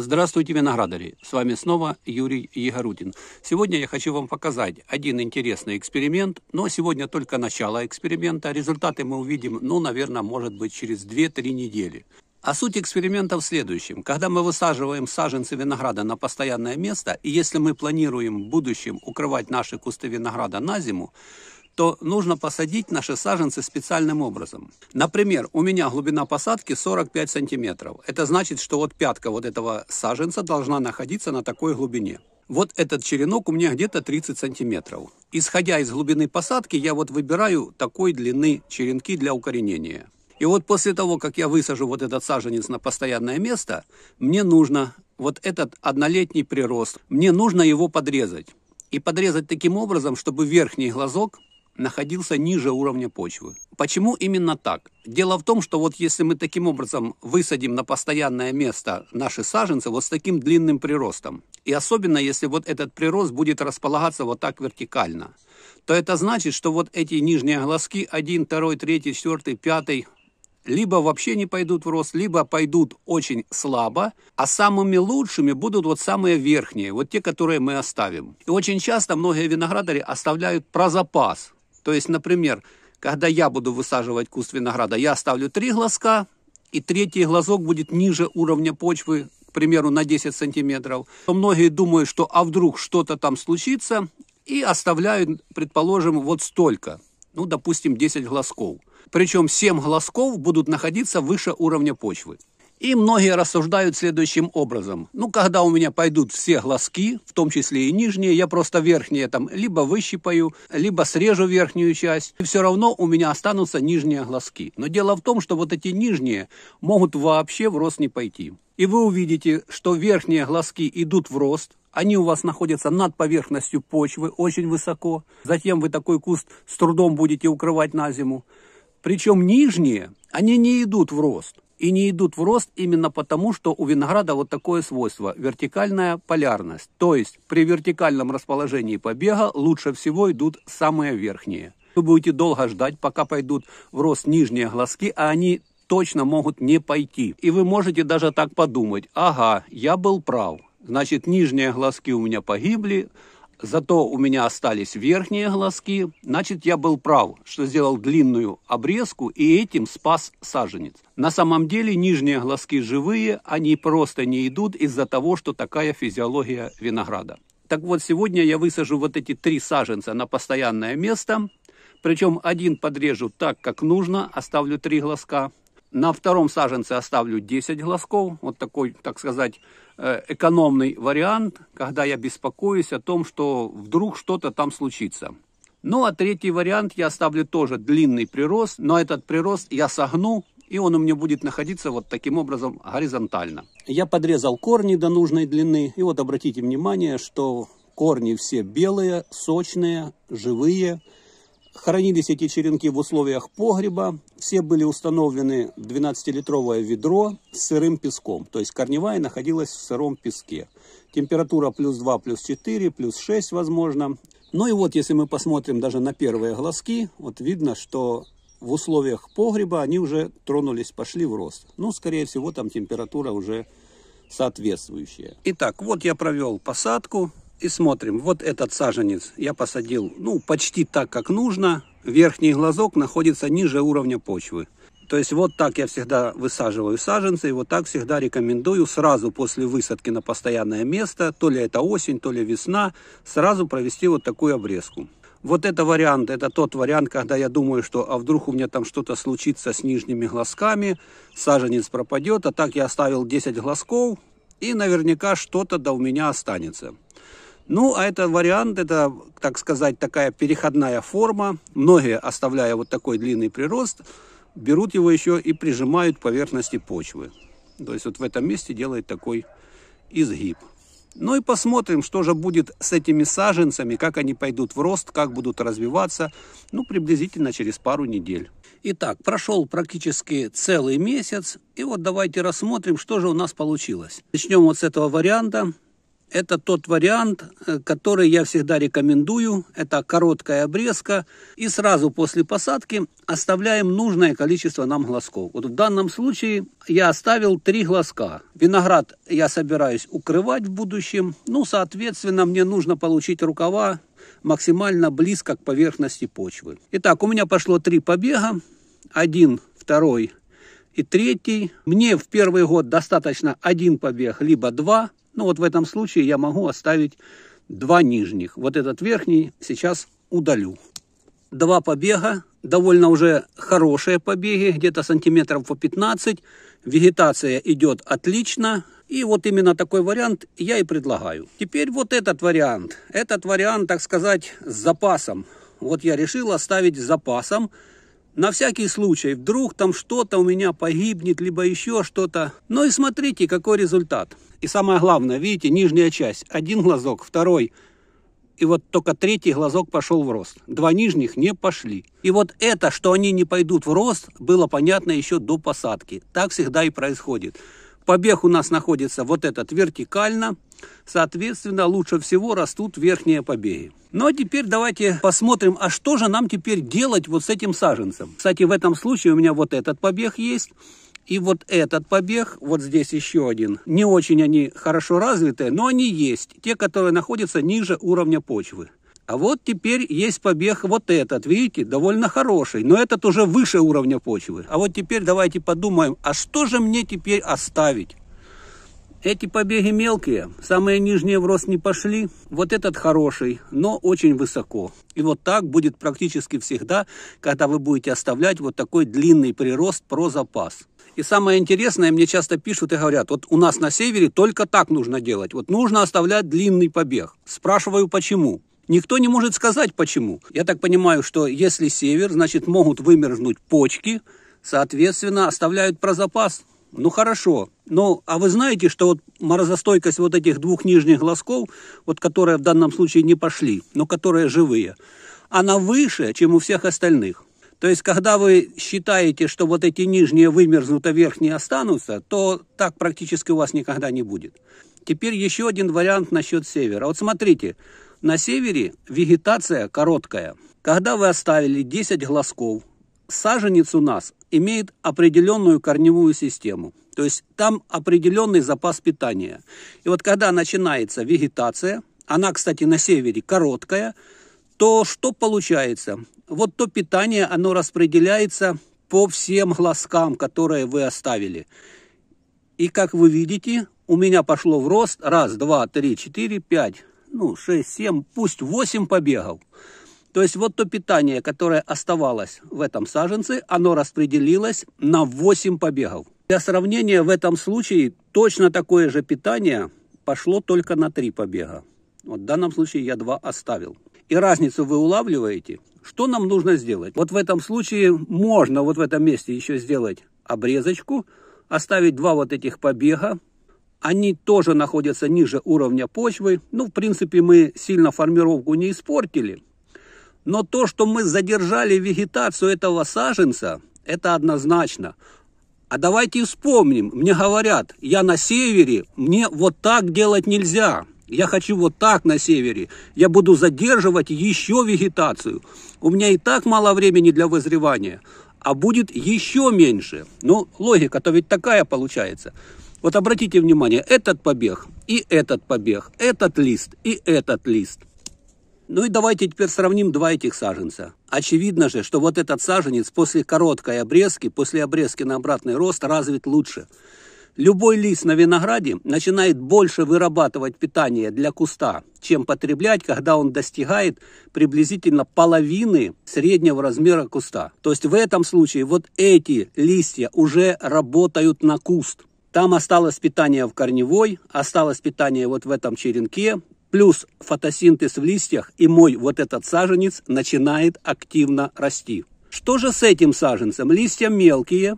Здравствуйте, виноградари! С вами снова Юрий Егорутин. Сегодня я хочу вам показать один интересный эксперимент, но сегодня только начало эксперимента. Результаты мы увидим, ну, наверное, может быть, через 2-3 недели. А суть эксперимента в следующем. Когда мы высаживаем саженцы винограда на постоянное место, и если мы планируем в будущем укрывать наши кусты винограда на зиму, то нужно посадить наши саженцы специальным образом. Например, у меня глубина посадки 45 сантиметров. Это значит, что вот пятка вот этого саженца должна находиться на такой глубине. Вот этот черенок у меня где-то 30 сантиметров. Исходя из глубины посадки, я вот выбираю такой длины черенки для укоренения. И вот после того, как я высажу вот этот саженец на постоянное место, мне нужно вот этот однолетний прирост, мне нужно его подрезать. И подрезать таким образом, чтобы верхний глазок находился ниже уровня почвы. Почему именно так? Дело в том, что вот если мы таким образом высадим на постоянное место наши саженцы вот с таким длинным приростом, и особенно если вот этот прирост будет располагаться вот так вертикально, то это значит, что вот эти нижние глазки 1, 2, 3, 4, 5 либо вообще не пойдут в рост, либо пойдут очень слабо, а самыми лучшими будут вот самые верхние, вот те, которые мы оставим. И очень часто многие виноградари оставляют про запас – то есть, например, когда я буду высаживать куст винограда, я ставлю три глазка, и третий глазок будет ниже уровня почвы, к примеру, на 10 сантиметров. То многие думают, что а вдруг что-то там случится, и оставляют, предположим, вот столько, ну, допустим, 10 глазков. Причем 7 глазков будут находиться выше уровня почвы. И многие рассуждают следующим образом. Ну, когда у меня пойдут все глазки, в том числе и нижние, я просто верхние там либо выщипаю, либо срежу верхнюю часть. И все равно у меня останутся нижние глазки. Но дело в том, что вот эти нижние могут вообще в рост не пойти. И вы увидите, что верхние глазки идут в рост, они у вас находятся над поверхностью почвы, очень высоко. Затем вы такой куст с трудом будете укрывать на зиму. Причем нижние, они не идут в рост и не идут в рост именно потому, что у винограда вот такое свойство – вертикальная полярность. То есть при вертикальном расположении побега лучше всего идут самые верхние. Вы будете долго ждать, пока пойдут в рост нижние глазки, а они точно могут не пойти. И вы можете даже так подумать, ага, я был прав. Значит, нижние глазки у меня погибли, зато у меня остались верхние глазки, значит, я был прав, что сделал длинную обрезку и этим спас саженец. На самом деле нижние глазки живые, они просто не идут из-за того, что такая физиология винограда. Так вот, сегодня я высажу вот эти три саженца на постоянное место, причем один подрежу так, как нужно, оставлю три глазка. На втором саженце оставлю 10 глазков, вот такой, так сказать, Э, экономный вариант, когда я беспокоюсь о том, что вдруг что-то там случится. Ну, а третий вариант я оставлю тоже длинный прирост, но этот прирост я согну, и он у меня будет находиться вот таким образом горизонтально. Я подрезал корни до нужной длины, и вот обратите внимание, что корни все белые, сочные, живые, Хранились эти черенки в условиях погреба. Все были установлены 12-литровое ведро с сырым песком. То есть корневая находилась в сыром песке. Температура плюс 2, плюс 4, плюс 6 возможно. Ну и вот, если мы посмотрим даже на первые глазки, вот видно, что в условиях погреба они уже тронулись, пошли в рост. Ну, скорее всего, там температура уже соответствующая. Итак, вот я провел посадку и смотрим. Вот этот саженец я посадил, ну, почти так, как нужно. Верхний глазок находится ниже уровня почвы. То есть вот так я всегда высаживаю саженцы, и вот так всегда рекомендую сразу после высадки на постоянное место, то ли это осень, то ли весна, сразу провести вот такую обрезку. Вот это вариант, это тот вариант, когда я думаю, что а вдруг у меня там что-то случится с нижними глазками, саженец пропадет, а так я оставил 10 глазков, и наверняка что-то да у меня останется. Ну, а этот вариант, это, так сказать, такая переходная форма. Многие, оставляя вот такой длинный прирост, берут его еще и прижимают к поверхности почвы. То есть вот в этом месте делает такой изгиб. Ну и посмотрим, что же будет с этими саженцами, как они пойдут в рост, как будут развиваться, ну, приблизительно через пару недель. Итак, прошел практически целый месяц, и вот давайте рассмотрим, что же у нас получилось. Начнем вот с этого варианта. Это тот вариант, э, который я всегда рекомендую. Это короткая обрезка. И сразу после посадки оставляем нужное количество нам глазков. Вот в данном случае я оставил три глазка. Виноград я собираюсь укрывать в будущем. Ну, соответственно, мне нужно получить рукава максимально близко к поверхности почвы. Итак, у меня пошло три побега. Один, второй и третий. Мне в первый год достаточно один побег, либо два. Ну вот в этом случае я могу оставить два нижних. Вот этот верхний сейчас удалю. Два побега, довольно уже хорошие побеги, где-то сантиметров по 15. Вегетация идет отлично. И вот именно такой вариант я и предлагаю. Теперь вот этот вариант. Этот вариант, так сказать, с запасом. Вот я решил оставить с запасом на всякий случай, вдруг там что-то у меня погибнет, либо еще что-то. Ну и смотрите, какой результат. И самое главное, видите, нижняя часть, один глазок, второй, и вот только третий глазок пошел в рост. Два нижних не пошли. И вот это, что они не пойдут в рост, было понятно еще до посадки. Так всегда и происходит. Побег у нас находится вот этот вертикально, соответственно, лучше всего растут верхние побеги. Ну а теперь давайте посмотрим, а что же нам теперь делать вот с этим саженцем. Кстати, в этом случае у меня вот этот побег есть. И вот этот побег, вот здесь еще один, не очень они хорошо развитые, но они есть, те, которые находятся ниже уровня почвы. А вот теперь есть побег вот этот, видите, довольно хороший, но этот уже выше уровня почвы. А вот теперь давайте подумаем, а что же мне теперь оставить? Эти побеги мелкие, самые нижние в рост не пошли. Вот этот хороший, но очень высоко. И вот так будет практически всегда, когда вы будете оставлять вот такой длинный прирост про запас. И самое интересное, мне часто пишут и говорят, вот у нас на севере только так нужно делать. Вот нужно оставлять длинный побег. Спрашиваю, почему? Никто не может сказать, почему. Я так понимаю, что если север, значит, могут вымерзнуть почки, соответственно, оставляют про запас. Ну, хорошо. Ну, а вы знаете, что вот морозостойкость вот этих двух нижних глазков, вот которые в данном случае не пошли, но которые живые, она выше, чем у всех остальных. То есть, когда вы считаете, что вот эти нижние вымерзнут, а верхние останутся, то так практически у вас никогда не будет. Теперь еще один вариант насчет севера. Вот смотрите, на севере вегетация короткая. Когда вы оставили 10 глазков, саженец у нас имеет определенную корневую систему. То есть там определенный запас питания. И вот когда начинается вегетация, она, кстати, на севере короткая, то что получается? Вот то питание, оно распределяется по всем глазкам, которые вы оставили. И как вы видите, у меня пошло в рост раз, два, три, четыре, пять, ну, 6, 7, пусть 8 побегов. То есть вот то питание, которое оставалось в этом саженце, оно распределилось на 8 побегов. Для сравнения в этом случае точно такое же питание пошло только на 3 побега. Вот в данном случае я 2 оставил. И разницу вы улавливаете. Что нам нужно сделать? Вот в этом случае можно вот в этом месте еще сделать обрезочку, оставить два вот этих побега, они тоже находятся ниже уровня почвы. Ну, в принципе, мы сильно формировку не испортили. Но то, что мы задержали вегетацию этого саженца, это однозначно. А давайте вспомним. Мне говорят, я на севере, мне вот так делать нельзя. Я хочу вот так на севере. Я буду задерживать еще вегетацию. У меня и так мало времени для вызревания, а будет еще меньше. Ну, логика-то ведь такая получается. Вот обратите внимание, этот побег и этот побег, этот лист и этот лист. Ну и давайте теперь сравним два этих саженца. Очевидно же, что вот этот саженец после короткой обрезки, после обрезки на обратный рост развит лучше. Любой лист на винограде начинает больше вырабатывать питание для куста, чем потреблять, когда он достигает приблизительно половины среднего размера куста. То есть в этом случае вот эти листья уже работают на куст. Там осталось питание в корневой, осталось питание вот в этом черенке, плюс фотосинтез в листьях, и мой вот этот саженец начинает активно расти. Что же с этим саженцем? Листья мелкие,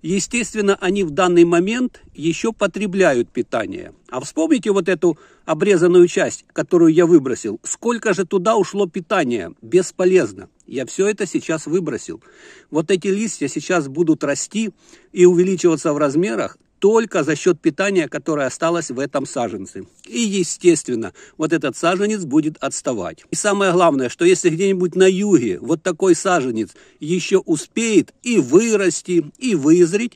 естественно, они в данный момент еще потребляют питание. А вспомните вот эту обрезанную часть, которую я выбросил. Сколько же туда ушло питания? Бесполезно. Я все это сейчас выбросил. Вот эти листья сейчас будут расти и увеличиваться в размерах только за счет питания, которое осталось в этом саженце. И, естественно, вот этот саженец будет отставать. И самое главное, что если где-нибудь на юге вот такой саженец еще успеет и вырасти, и вызреть,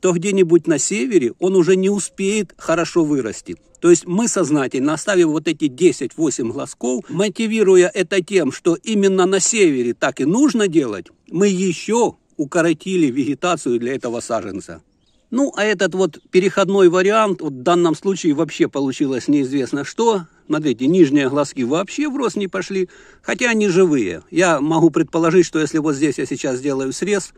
то где-нибудь на севере он уже не успеет хорошо вырасти. То есть мы сознательно, оставив вот эти 10-8 глазков, мотивируя это тем, что именно на севере так и нужно делать, мы еще укоротили вегетацию для этого саженца. Ну, а этот вот переходной вариант, вот в данном случае вообще получилось неизвестно что. Смотрите, нижние глазки вообще в рост не пошли, хотя они живые. Я могу предположить, что если вот здесь я сейчас сделаю срез,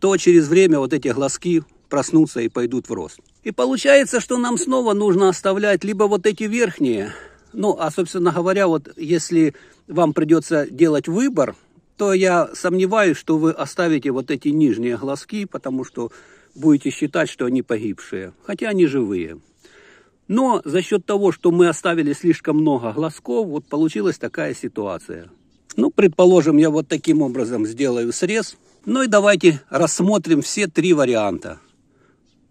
то через время вот эти глазки проснутся и пойдут в рост. И получается, что нам снова нужно оставлять либо вот эти верхние, ну, а, собственно говоря, вот если вам придется делать выбор, то я сомневаюсь, что вы оставите вот эти нижние глазки, потому что будете считать, что они погибшие, хотя они живые. Но за счет того, что мы оставили слишком много глазков, вот получилась такая ситуация. Ну, предположим, я вот таким образом сделаю срез. Ну и давайте рассмотрим все три варианта.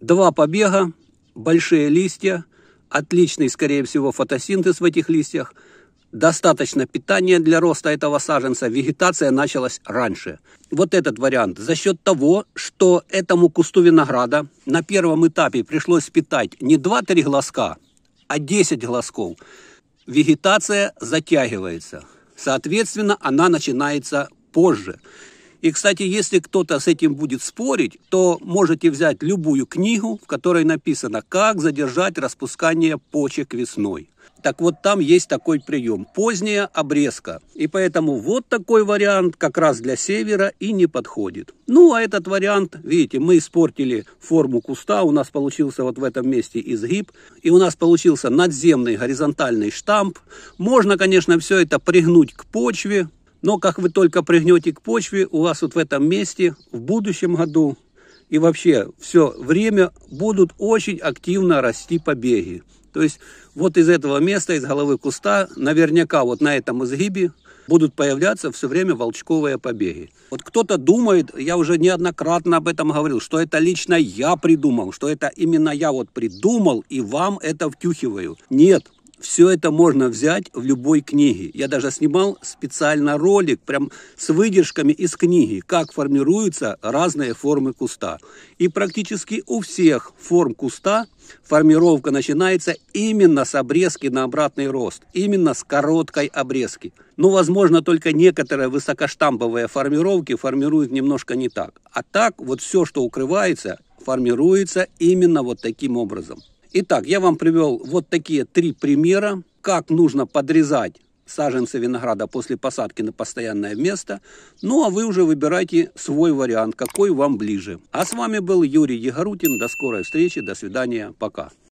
Два побега, большие листья, отличный, скорее всего, фотосинтез в этих листьях – достаточно питания для роста этого саженца, вегетация началась раньше. Вот этот вариант за счет того, что этому кусту винограда на первом этапе пришлось питать не 2-3 глазка, а 10 глазков, вегетация затягивается. Соответственно, она начинается позже. И, кстати, если кто-то с этим будет спорить, то можете взять любую книгу, в которой написано «Как задержать распускание почек весной». Так вот, там есть такой прием. Поздняя обрезка. И поэтому вот такой вариант как раз для севера и не подходит. Ну, а этот вариант, видите, мы испортили форму куста. У нас получился вот в этом месте изгиб. И у нас получился надземный горизонтальный штамп. Можно, конечно, все это пригнуть к почве. Но как вы только пригнете к почве, у вас вот в этом месте в будущем году и вообще все время будут очень активно расти побеги. То есть вот из этого места, из головы куста, наверняка вот на этом изгибе будут появляться все время волчковые побеги. Вот кто-то думает, я уже неоднократно об этом говорил, что это лично я придумал, что это именно я вот придумал и вам это втюхиваю. Нет, все это можно взять в любой книге. Я даже снимал специально ролик прям с выдержками из книги, как формируются разные формы куста. И практически у всех форм куста формировка начинается именно с обрезки на обратный рост, именно с короткой обрезки. Но, ну, возможно, только некоторые высокоштамповые формировки формируют немножко не так. А так вот все, что укрывается, формируется именно вот таким образом. Итак, я вам привел вот такие три примера, как нужно подрезать саженцы винограда после посадки на постоянное место. Ну, а вы уже выбирайте свой вариант, какой вам ближе. А с вами был Юрий Егорутин. До скорой встречи, до свидания, пока.